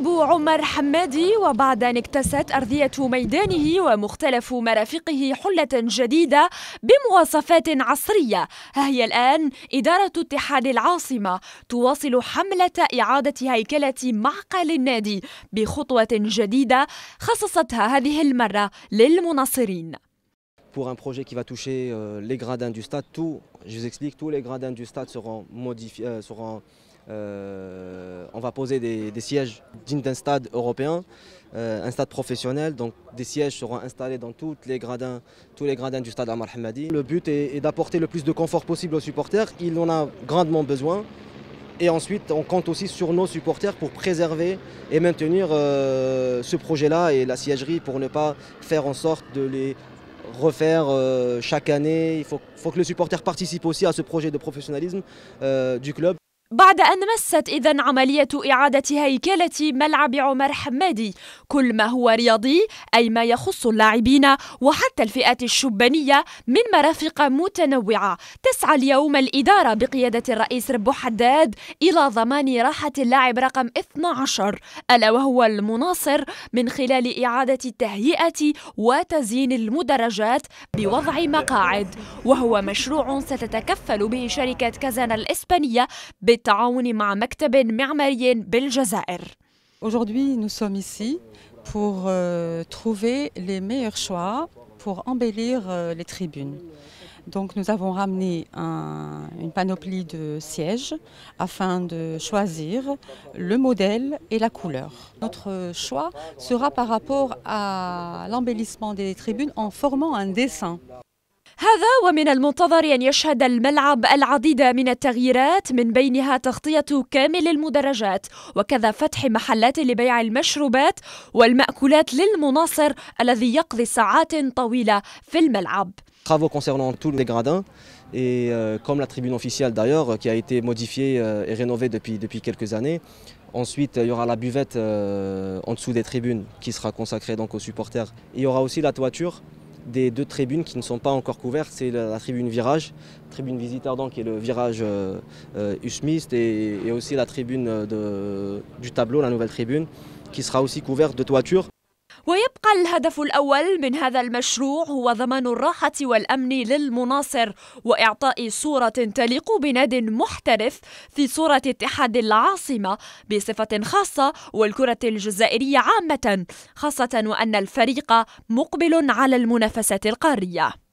يلعب عمر حمادي وبعد أن اكتست أرضية ميدانه ومختلف مرافقه حلة جديدة بمواصفات عصرية ها هي الآن إدارة اتحاد العاصمة تواصل حملة إعادة هيكلة معقل النادي بخطوة جديدة خصصتها هذه المرة للمناصرين pour un projet qui va toucher euh, les gradins du stade. Tout, je vous explique, tous les gradins du stade seront modifiés, euh, seront, euh, on va poser des, sièges dignes d'un stade européen, un stade professionnel. Donc des sièges seront installés dans toutes les gradins, tous les gradins du stade Amar Hamadi. Le but est, d'apporter le plus de confort possible aux supporters. Il en a grandement besoin. Et ensuite, on compte aussi sur nos supporters pour préserver et maintenir ce projet-là et la siégerie pour ne pas faire en sorte de les refaire euh, chaque année. Il faut, faut, que le supporter participe aussi à ce projet de professionnalisme euh, du club. بعد أن مست إذا عملية إعادة هيكلة ملعب عمر حمادي كل ما هو رياضي أي ما يخص اللاعبين وحتى الفئات الشبانية من مرافق متنوعة تسعى اليوم الإدارة بقيادة الرئيس ربو حداد إلى ضمان راحة اللاعب رقم 12 ألا وهو المناصر من خلال إعادة التهيئة وتزيين المدرجات بوضع مقاعد وهو مشروع ستتكفل به شركة كازانا الإسبانية بالتعامل Aujourd'hui, nous sommes ici pour euh, trouver les meilleurs choix pour embellir euh, les tribunes. Donc nous avons ramené une panoplie de sièges afin de choisir le modèle et la couleur. Notre choix sera par rapport à l'embellissement des tribunes en formant un dessin. هذا ومن المنتظر أن يشهد الملعب العديد من التغييرات من بينها تغطية كامل المدرجات وكذا فتح محلات لبيع المشروبات والمأكولات للمناصر الذي يقضي ساعات طويلة في الملعب. travaux concernant tous les gradins et euh, comme la tribune officielle d'ailleurs qui a été modifiée euh, et rénovée depuis, depuis quelques années. Ensuite, il y aura la buvette euh, en dessous des tribunes qui sera consacrée donc aux supporters. Il y aura aussi la toiture des deux tribunes qui ne sont pas encore couvertes. C'est la, tribune virage, tribune visiteur donc qui le virage euh, euh, usmiste et, et, aussi la tribune euh, de, du tableau, la nouvelle tribune, qui sera aussi couverte de toiture. ويبقى الهدف الأول من هذا المشروع هو ضمان الراحة والأمن للمناصر وإعطاء صورة تليق بناد محترف في صورة اتحاد العاصمة بصفة خاصة والكرة الجزائرية عامة خاصة وأن الفريق مقبل على المنافسة القارية